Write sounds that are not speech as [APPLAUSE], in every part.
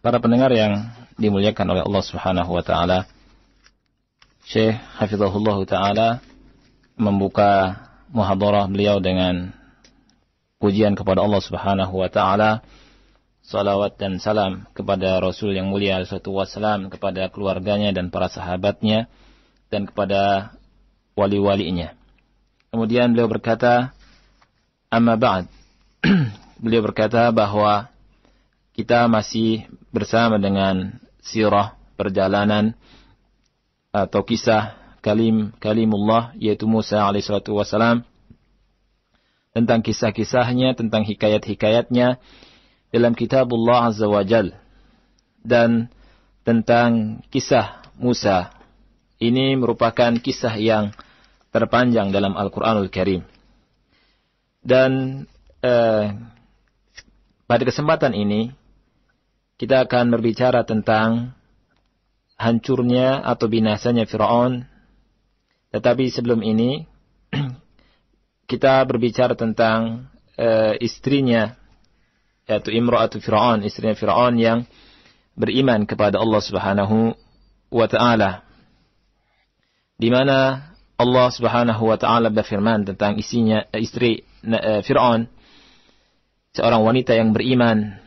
Para pendengar yang dimuliakan oleh Allah Subhanahu wa taala, Syekh Hafizahullah taala membuka muhadarah beliau dengan pujian kepada Allah Subhanahu wa taala, salawat dan salam kepada Rasul yang mulia suatu wasalam kepada keluarganya dan para sahabatnya dan kepada wali-walinya. Kemudian beliau berkata, "Amma ba'd." [CLEARS THROAT] beliau berkata bahwa kita masih bersama dengan sirah perjalanan atau kisah kalim kalimullah yaitu Musa alaihissalatu wassalam tentang kisah-kisahnya tentang hikayat-hikayatnya dalam kitabullah azza wajal dan tentang kisah Musa ini merupakan kisah yang terpanjang dalam Al-Qur'anul Karim dan eh, pada kesempatan ini kita akan berbicara tentang hancurnya atau binasanya Firaun. Tetapi sebelum ini [CLEARS THROAT] kita berbicara tentang e, istrinya yaitu Imra'atu Firaun, istrinya Firaun yang beriman kepada Allah Subhanahu wa taala. Di mana Allah Subhanahu wa taala berfirman tentang isinya eh, istri eh, Firaun seorang wanita yang beriman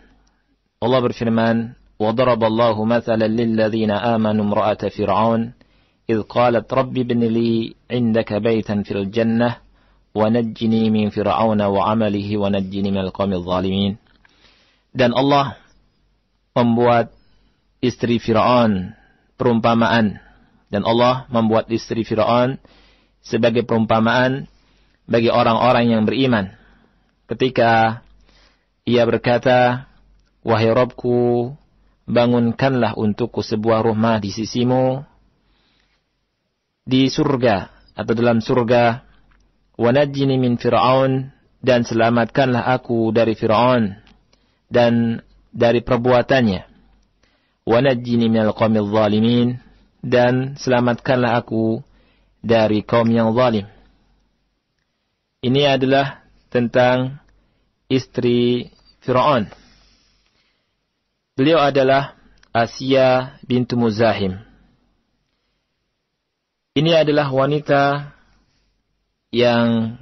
Allah berfirman, وضرب الله مثلا للذين آمنوا امْرَأَةَ فرعون إذ قالت رب ابْنِ لي عندك بَيْتًا في الجنة ونجني من فرعون وعمله ونجني من القوم الظالمين. Dan Allah membuat istri Fir'aun perumpamaan dan Allah membuat istri Fir'aun sebagai perumpamaan bagi orang-orang yang beriman. Ketika ia berkata, Wahai Robku, bangunkanlah untukku sebuah rumah di sisimu, di surga atau dalam surga, wanajini min Fir'aun, dan selamatkanlah aku dari Fir'aun, dan dari perbuatannya. Wanajini minal qawmil zalimin, dan selamatkanlah aku dari kaum yang zalim. Ini adalah tentang istri Fir'aun. Beliau adalah Asia bintu Muzahim. Ini adalah wanita yang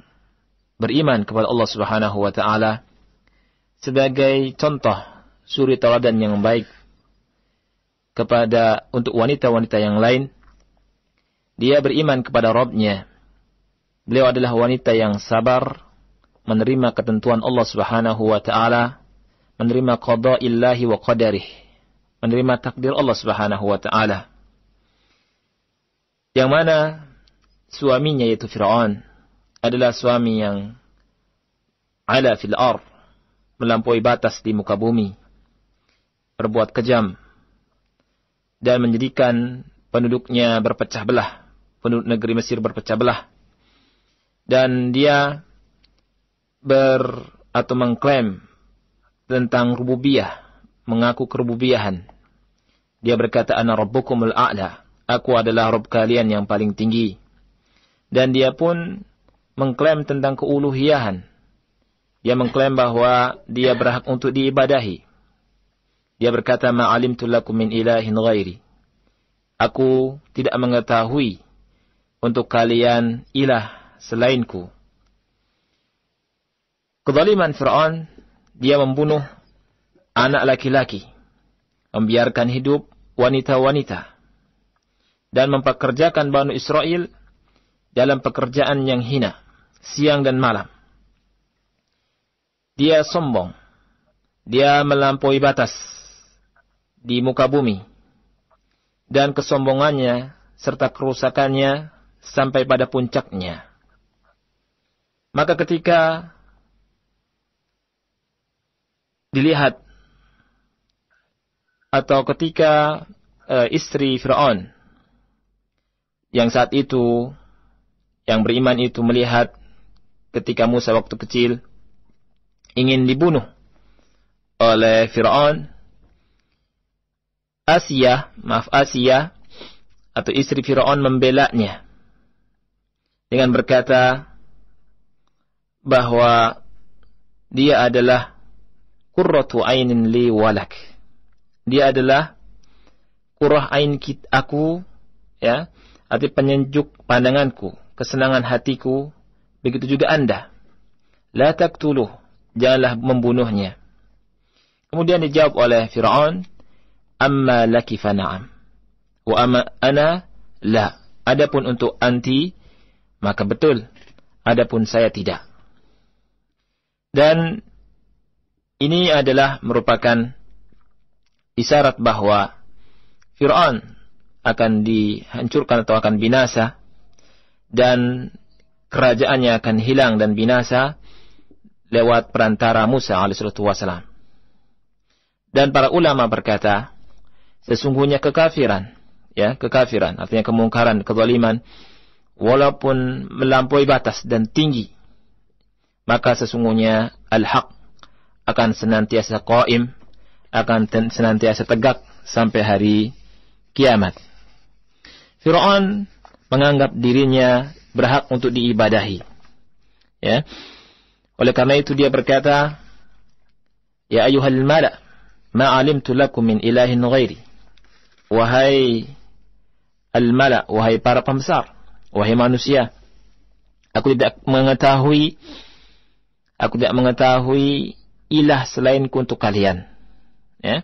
beriman kepada Allah Subhanahu wa taala sebagai contoh suri teladan yang baik kepada untuk wanita-wanita yang lain. Dia beriman kepada Robnya. Beliau adalah wanita yang sabar menerima ketentuan Allah Subhanahu wa taala menerima qada illahi wa qadarih, menerima takdir Allah Subhanahu wa taala. Yang mana suaminya yaitu Firaun adalah suami yang ala fil ar, melampaui batas di muka bumi, berbuat kejam dan menjadikan penduduknya berpecah belah, penduduk negeri Mesir berpecah belah. Dan dia ber atau mengklaim tentang rububiyah, mengaku kerububiyahan. Dia berkata, Ana Rabbukumul A'la. Aku adalah Rabb kalian yang paling tinggi. Dan dia pun mengklaim tentang keuluhiyahan. Dia mengklaim bahwa dia berhak untuk diibadahi. Dia berkata, Ma'alim tulakum min ilahin ghairi. Aku tidak mengetahui untuk kalian ilah selainku. Kedaliman Fir'aun dia membunuh anak laki-laki, membiarkan hidup wanita-wanita, dan mempekerjakan Banu Israel dalam pekerjaan yang hina, siang dan malam. Dia sombong, dia melampaui batas di muka bumi, dan kesombongannya serta kerusakannya sampai pada puncaknya. Maka ketika dilihat atau ketika e, istri Firaun yang saat itu yang beriman itu melihat ketika Musa waktu kecil ingin dibunuh oleh Firaun Asia, maaf Asia atau istri Firaun membelaknya dengan berkata bahwa dia adalah qurratu ainin li walak. Dia adalah kurah ain aku ya, arti penyejuk pandanganku, kesenangan hatiku, begitu juga Anda. La taqtuluh, janganlah membunuhnya. Kemudian dijawab oleh Firaun, amma laki fana'am. Wa amma ana la. Adapun untuk anti, maka betul. Adapun saya tidak. Dan ini adalah merupakan isyarat bahwa Fir'aun akan dihancurkan atau akan binasa dan kerajaannya akan hilang dan binasa lewat perantara Musa alaihissalatu wassalam. Dan para ulama berkata, sesungguhnya kekafiran, ya kekafiran, artinya kemungkaran, kezaliman, walaupun melampaui batas dan tinggi, maka sesungguhnya al-haq akan senantiasa qaim, akan senantiasa tegak sampai hari kiamat. Firaun menganggap dirinya berhak untuk diibadahi. Ya. Oleh karena itu dia berkata, "Ya ayyuhal mala, ma 'alimtu lakum min ilahin ghairi." Wahai al-mala, wahai para pembesar, wahai manusia, aku tidak mengetahui aku tidak mengetahui ilah selainku untuk kalian. Ya.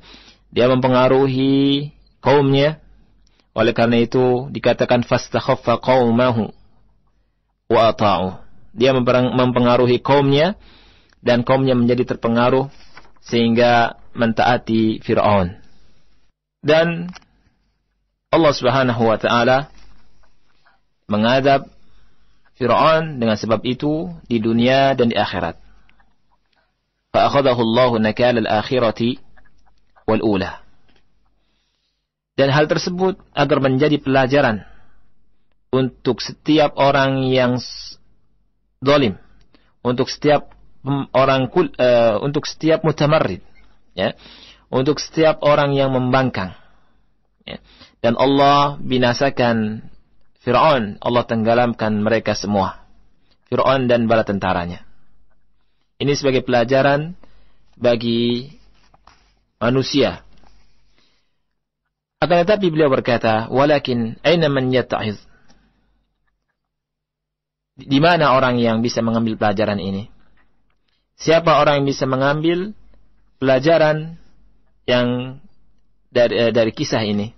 Dia mempengaruhi kaumnya. Oleh karena itu dikatakan fastakhaffa qaumahu wa ata'u. Dia mempengaruhi kaumnya dan kaumnya menjadi terpengaruh sehingga mentaati Firaun. Dan Allah Subhanahu wa taala mengadab Firaun dengan sebab itu di dunia dan di akhirat. فأخذه الله nakal al-akhirati Dan hal tersebut agar menjadi pelajaran untuk setiap orang yang dolim, untuk setiap orang kul, uh, untuk setiap mutamarrid, ya, untuk setiap orang yang membangkang. Ya. Dan Allah binasakan Fir'aun, Allah tenggelamkan mereka semua. Fir'aun dan bala tentaranya. Ini sebagai pelajaran bagi manusia. Akan tetapi beliau berkata, "Walakin aina man yata'iz?" Di mana orang yang bisa mengambil pelajaran ini? Siapa orang yang bisa mengambil pelajaran yang dari, eh, dari kisah ini?